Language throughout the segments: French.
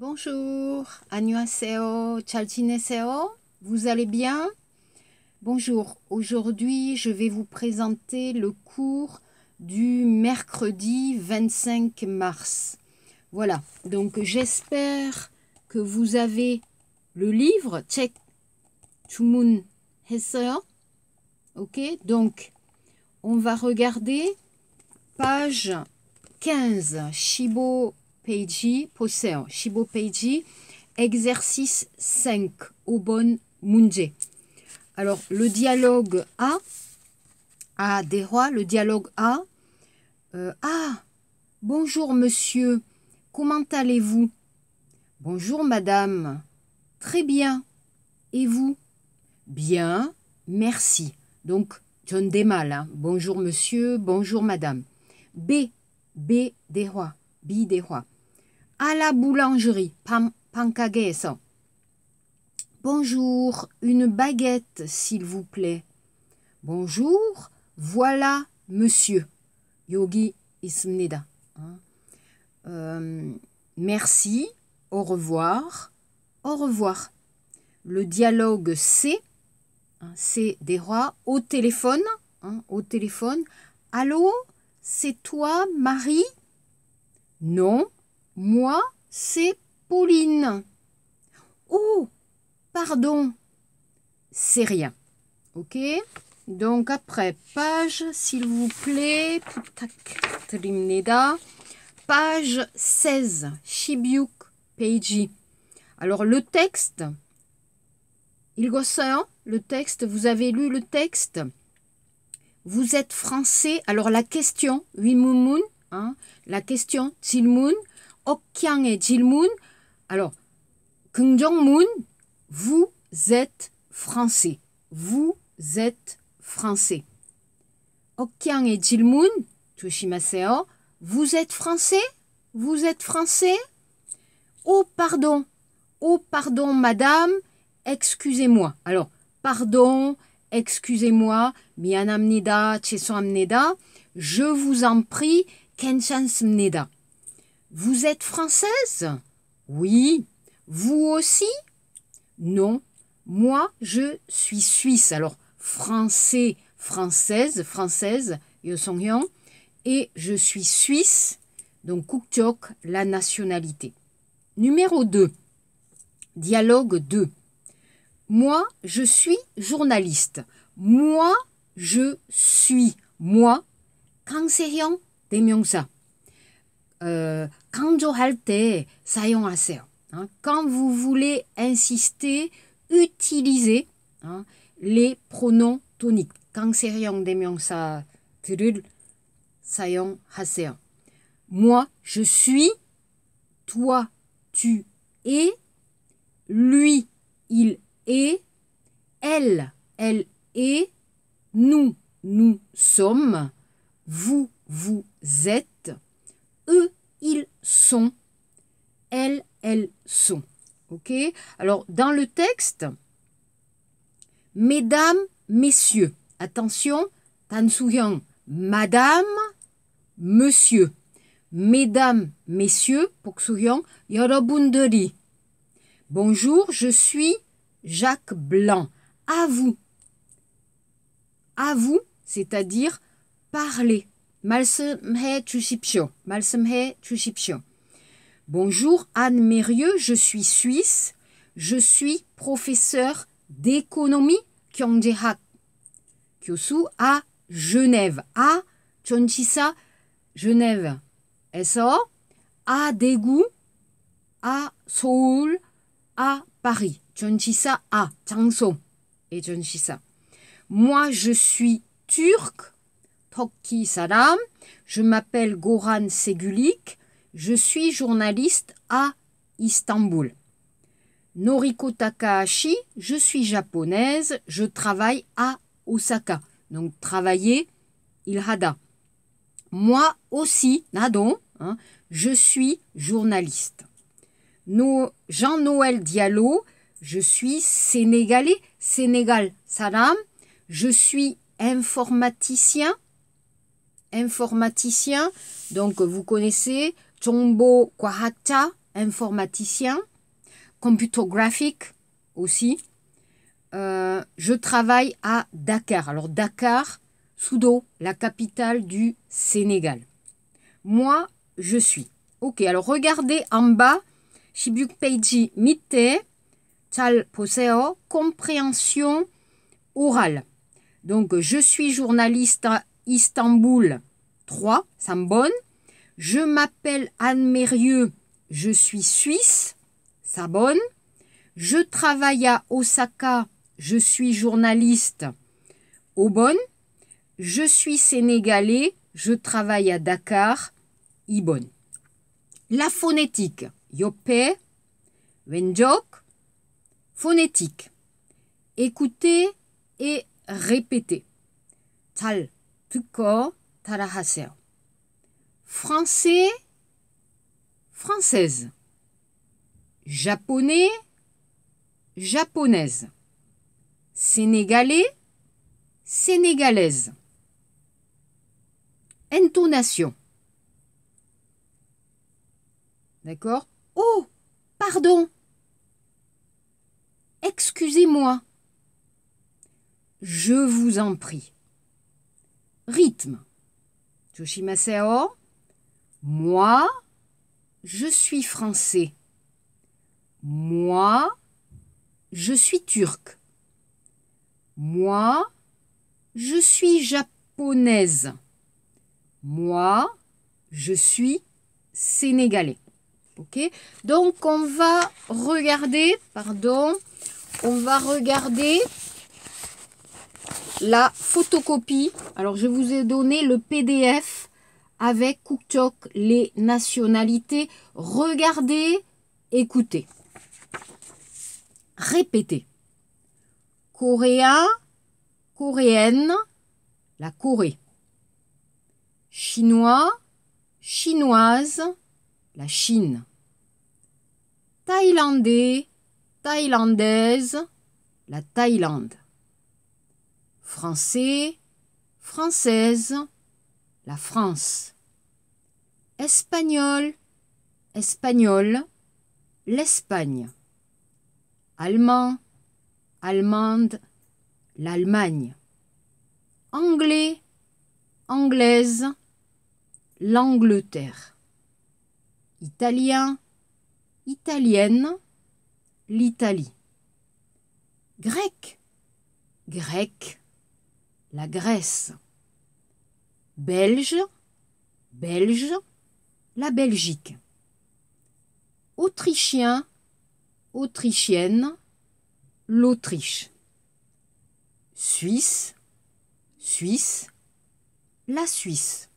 Bonjour, annyeonghaseyo, seo, vous allez bien Bonjour, aujourd'hui je vais vous présenter le cours du mercredi 25 mars. Voilà, donc j'espère que vous avez le livre Check Chumun Heseo. Ok, donc on va regarder page 15, Shibo Page 15 exercice 5 bon Munje. Alors le dialogue A A des rois, le dialogue A euh, A Ah, bonjour monsieur, comment allez-vous Bonjour madame, très bien. Et vous Bien, merci. Donc, John Demal, hein. bonjour monsieur, bonjour madame. B, B des rois, B des rois à la boulangerie pan, Bonjour, une baguette, s'il vous plaît. Bonjour, voilà monsieur. Yogi Ismneda. Hein. Euh, merci, au revoir, au revoir. Le dialogue C, C hein, c'est des rois au téléphone, hein, au téléphone. Allô, c'est toi, Marie Non, moi, c'est Pauline. Oh, pardon. C'est rien. OK Donc après, page, s'il vous plaît. Page 16, Shibyuk Peiji. Alors le texte, il go hein? le texte, vous avez lu le texte vous êtes français. Alors la question, Oui, hein, la question, Tilmoun, et 질문. Alors, 긍정문, vous êtes français. Vous êtes français. 억향의 질문, 조심하세요. Vous êtes français? Vous êtes français? Oh, pardon. Oh, pardon, madame. Excusez-moi. Alors, pardon, excusez-moi. 미안합니다. amnida, Je vous en prie. 괜찮습니다. Vous êtes française Oui. Vous aussi Non. Moi, je suis suisse. Alors, français, française, française, Yosonghyang. Et je suis suisse, donc chok »,« la nationalité. Numéro 2. Dialogue 2. Moi, je suis journaliste. Moi, je suis. Moi, Kang 사용하세요. Quand vous voulez insister, utilisez les pronoms toniques. 강세형 대명사들을 사용하세요. Moi, je suis. Toi, tu es. Lui, il est. Elle, elle est. Nous, nous sommes. Vous, vous êtes. Eux, ils sont, elles, elles sont. OK Alors, dans le texte, mesdames, messieurs, attention, souviens, madame, monsieur. Mesdames, messieurs, souviens, Yorobunderi. Bonjour, je suis Jacques Blanc. À vous. À vous, c'est-à-dire parler. 말씀해 주십시오. 말씀해 주십시오. Bonjour Anne Mérieux, je suis suisse. Je suis professeur d'économie 경제학 교수 à Genève. à et ça à Dégout, à Seoul, à Paris. 전치사 à 장소 et 전치사. Moi je suis turc. Tokki Salam, je m'appelle Goran Segulik, je suis journaliste à Istanbul. Noriko Takahashi, je suis japonaise, je travaille à Osaka. Donc travailler, ilhada. Moi aussi, Nadon, hein, je suis journaliste. No, Jean-Noël Diallo, je suis sénégalais, Sénégal, salam. Je suis informaticien, informaticien, donc vous connaissez Tombo Kwahata, informaticien, computographique aussi. Euh, je travaille à Dakar. Alors Dakar, Soudo, la capitale du Sénégal. Moi, je suis. Ok, alors regardez en bas, Shibukpeiji Mitte, Tal Poseo, compréhension orale. Donc, je suis journaliste Istanbul 3, Sambonne. Je m'appelle Anne Mérieux, je suis suisse, Sabonne. Je travaille à Osaka, je suis journaliste, Aubonne. Je suis sénégalais, je travaille à Dakar, Ibonne. La phonétique, Yopé, Wenjok, phonétique. Écoutez et répétez. Tal, 듣고 따라하세요. français, française. japonais, japonaise. sénégalais, sénégalaise. Intonation. D'accord Oh, pardon. Excusez-moi. Je vous en prie rythme. Yoshimaseo. moi, je suis français. Moi, je suis turc. Moi, je suis japonaise. Moi, je suis sénégalais. Ok Donc, on va regarder, pardon, on va regarder la photocopie. Alors, je vous ai donné le PDF avec Cooktok, les nationalités. Regardez, écoutez, répétez. Coréen, coréenne, la Corée. Chinois, chinoise, la Chine. Thaïlandais, thaïlandaise, la Thaïlande. Français, française, la France. Espagnol, espagnol, l'Espagne. Allemand, allemande, l'Allemagne. Anglais, anglaise, l'Angleterre. Italien, italienne, l'Italie. Grec, grec, la Grèce. Belge, Belge, la Belgique. Autrichien, Autrichienne, l'Autriche. Suisse, Suisse, la Suisse.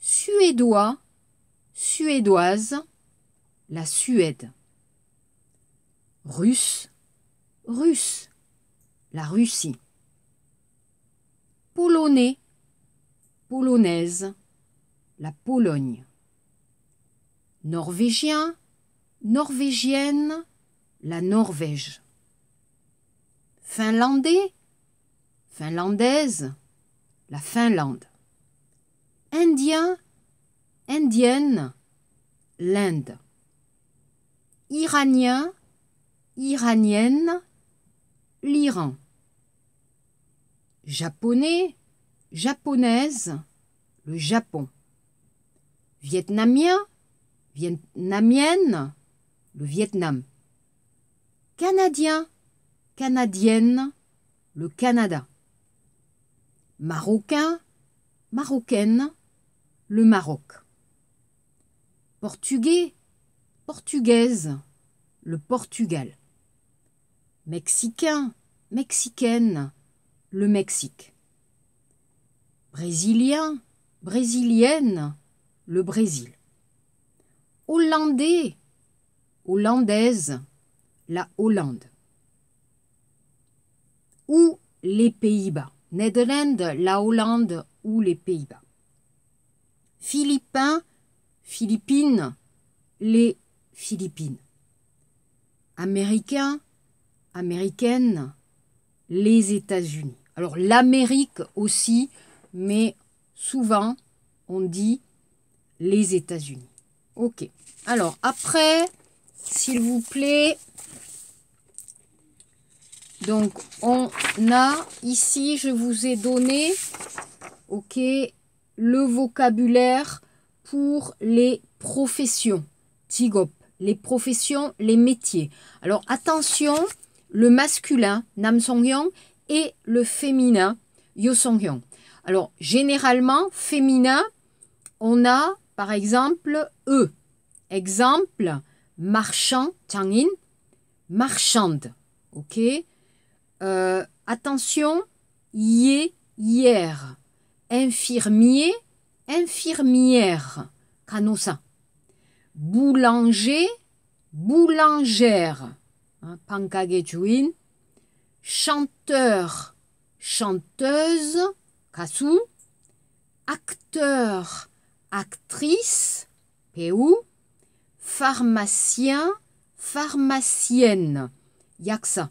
Suédois, Suédoise, la Suède. Russe, Russe, la Russie. Polonais, polonaise, la Pologne. Norvégien, norvégienne, la Norvège. Finlandais, finlandaise, la Finlande. Indien, indienne, l'Inde. Iranien, iranienne, l'Iran japonais, japonaise, le Japon. Vietnamien, vietnamienne, le Vietnam. Canadien, canadienne, le Canada. Marocain, marocaine, le Maroc. Portugais, portugaise, le Portugal. Mexicain, mexicaine, le Mexique. Brésilien, brésilienne, le Brésil. Hollandais, hollandaise, la Hollande. Ou les Pays-Bas, Netherlands, la Hollande ou les Pays-Bas. Philippins, Philippines, les Philippines. Américains, américaines, les États-Unis. Alors l'Amérique aussi, mais souvent on dit les États-Unis. Ok. Alors après, s'il vous plaît, donc on a ici, je vous ai donné, ok, le vocabulaire pour les professions. Tigop, les professions, les métiers. Alors attention, le masculin, Nam song et le féminin Yosonghyun. Alors, généralement, féminin, on a par exemple E. Exemple, marchand, Changin, marchande. Ok euh, Attention, yé, hier. Infirmier, infirmière, Kanosa. Boulanger, boulangère, hein, chanteur, chanteuse, kasu, acteur, actrice, peu, pharmacien, pharmacienne, yaksa.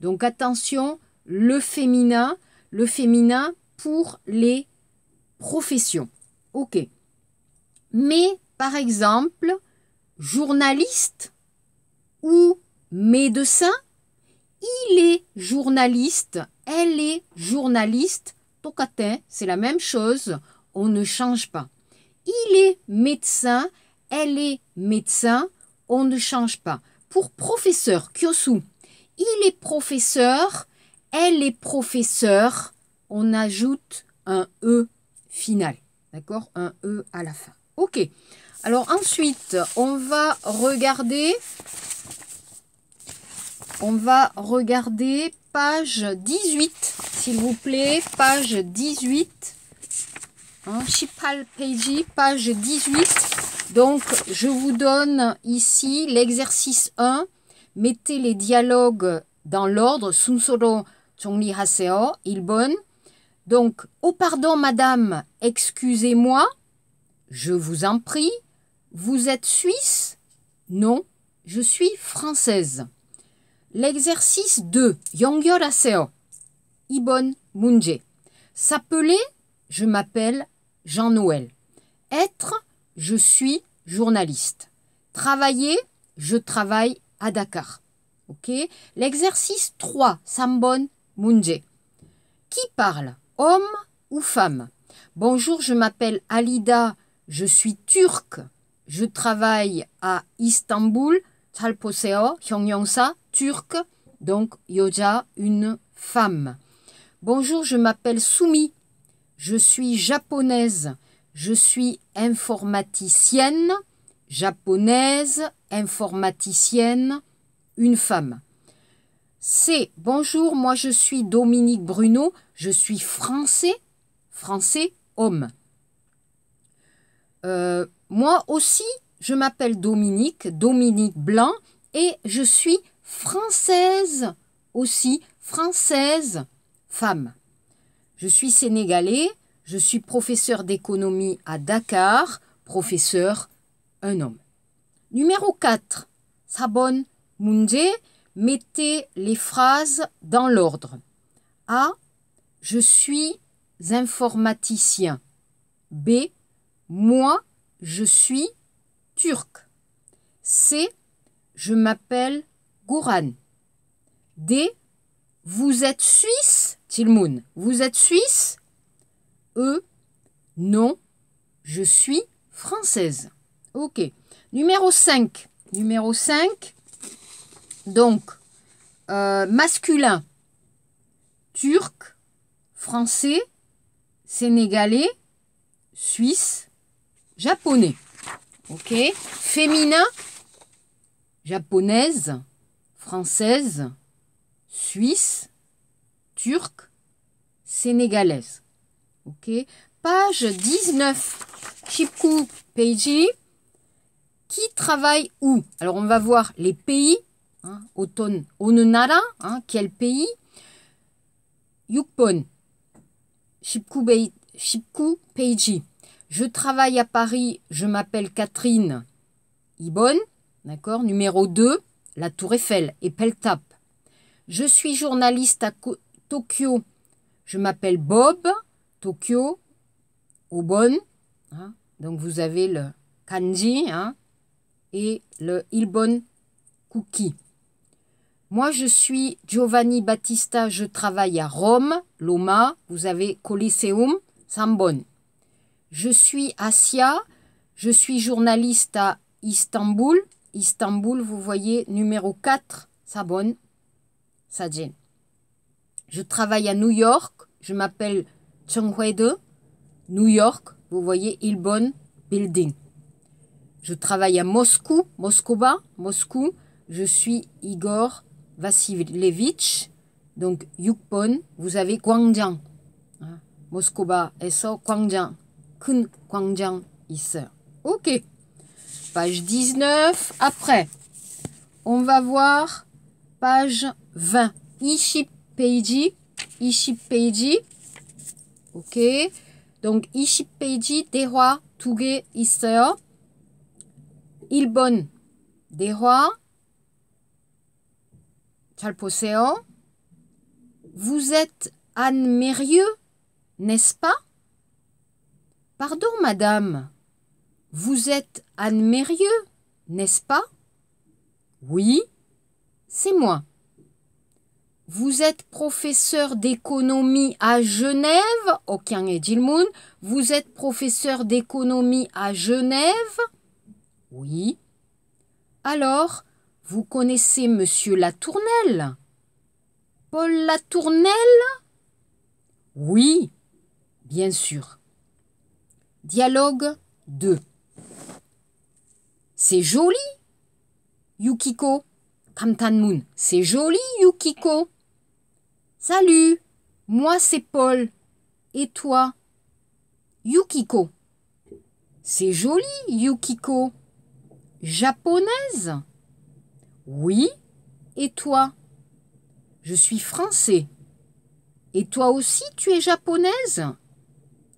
Donc attention, le féminin, le féminin pour les professions. Ok. Mais par exemple, journaliste ou médecin, il est journaliste, elle est journaliste. Tocatin, c'est la même chose, on ne change pas. Il est médecin, elle est médecin, on ne change pas. Pour professeur, Kyosu, il est professeur, elle est professeur, on ajoute un E final. D'accord Un E à la fin. Ok. Alors ensuite, on va regarder on va regarder page 18, s'il vous plaît, page 18. Hein, page 18. Donc, je vous donne ici l'exercice 1. Mettez les dialogues dans l'ordre. Sunsoro Chongli Haseo, Ilbon. Donc, oh pardon madame, excusez-moi. Je vous en prie. Vous êtes suisse Non, je suis française. L'exercice 2, Yongyolaseo. Ibon Munje. S'appeler, je m'appelle Jean-Noël. Être, je suis journaliste. Travailler, je travaille à Dakar. L'exercice 3, Sambon Munje. Qui parle Homme ou femme Bonjour, je m'appelle Alida, je suis turque. Je travaille à Istanbul, Hyongyongsa, turc, donc Yoja, une femme. Bonjour, je m'appelle Soumi, je suis japonaise, je suis informaticienne, japonaise, informaticienne, une femme. C'est bonjour, moi je suis Dominique Bruno, je suis français, français, homme. Euh, moi aussi, je m'appelle Dominique, Dominique Blanc, et je suis française aussi, française, femme. Je suis sénégalais, je suis professeur d'économie à Dakar, professeur, un homme. Numéro 4. Sabon Mundé, mettez les phrases dans l'ordre. A. Je suis informaticien. B. Moi, je suis turc. C. Je m'appelle Gouran. D. Vous êtes suisse Tilmoun. Vous êtes suisse E. Non, je suis française. Ok. Numéro 5. Numéro 5. Donc, euh, masculin, turc, français, sénégalais, suisse, japonais. Ok. Féminin, japonaise, française, suisse, turque, sénégalaise. Ok Page 19. Chipkou Peiji. Qui travaille où Alors, on va voir les pays. Hein, Ononara, hein, quel pays Yukpon. Chipku Peiji. Je travaille à Paris, je m'appelle Catherine Ibon, d'accord Numéro 2 la Tour Eiffel et Peltap. Je suis journaliste à Tokyo. Je m'appelle Bob, Tokyo, Obon. Hein. donc vous avez le kanji hein, et le Ilbon Cookie. Moi, je suis Giovanni Battista, je travaille à Rome, Loma, vous avez Coliseum, Sambon. Je suis Asia, je suis journaliste à Istanbul, Istanbul, vous voyez, numéro 4, Sabon, Sajin. Je travaille à New York, je m'appelle do. New York, vous voyez, Ilbon Building. Je travaille à Moscou, Moscova, Moscou, je suis Igor Vassilevich, donc Yukpon, vous avez Gwangjang. et hein, ça, Guangjiang. Kun Guangjiang, ici. Ok page 19. Après, on va voir page 20. Ishi Peiji. OK. Donc, Ishipeiji, 대화 두개 있어요. Il Ilbonne, des 잘 보세요. Vous êtes Anne Mérieux, n'est-ce pas Pardon, madame. Vous êtes Anne Mérieux, n'est-ce pas Oui, c'est moi. Vous êtes professeur d'économie à Genève, aucun Edilmoun. Vous êtes professeur d'économie à Genève Oui. Alors, vous connaissez monsieur Latournelle Paul Latournelle Oui, bien sûr. Dialogue 2. C'est joli, Yukiko. moon c'est joli, Yukiko. Salut, moi c'est Paul. Et toi Yukiko. C'est joli, Yukiko. Japonaise Oui. Et toi Je suis français. Et toi aussi, tu es japonaise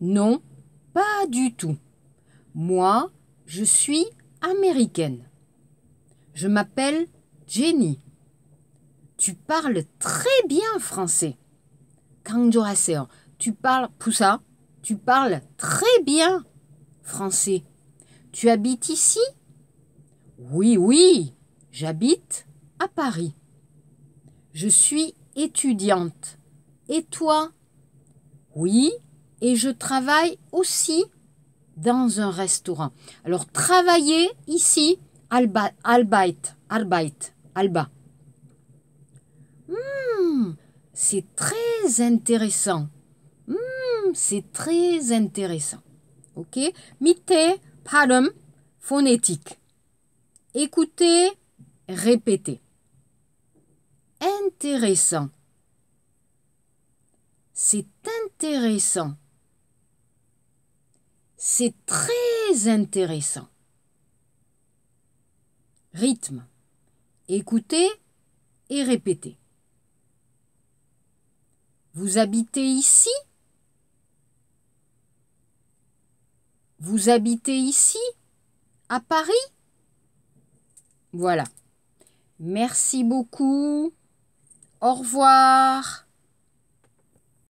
Non, pas du tout. Moi, je suis américaine. Je m'appelle Jenny. Tu parles très bien français. Tu parles poussa. Tu parles très bien français. Tu habites ici Oui, oui, j'habite à Paris. Je suis étudiante. Et toi Oui, et je travaille aussi dans un restaurant. Alors, travailler ici, Alba, Albait, Alba. Hum, c'est très intéressant. Hum, c'est très intéressant. Ok Mite, palum, phonétique. Écoutez, répétez. Intéressant. C'est intéressant. C'est très intéressant. Rythme. Écoutez et répétez. Vous habitez ici Vous habitez ici À Paris Voilà. Merci beaucoup. Au revoir.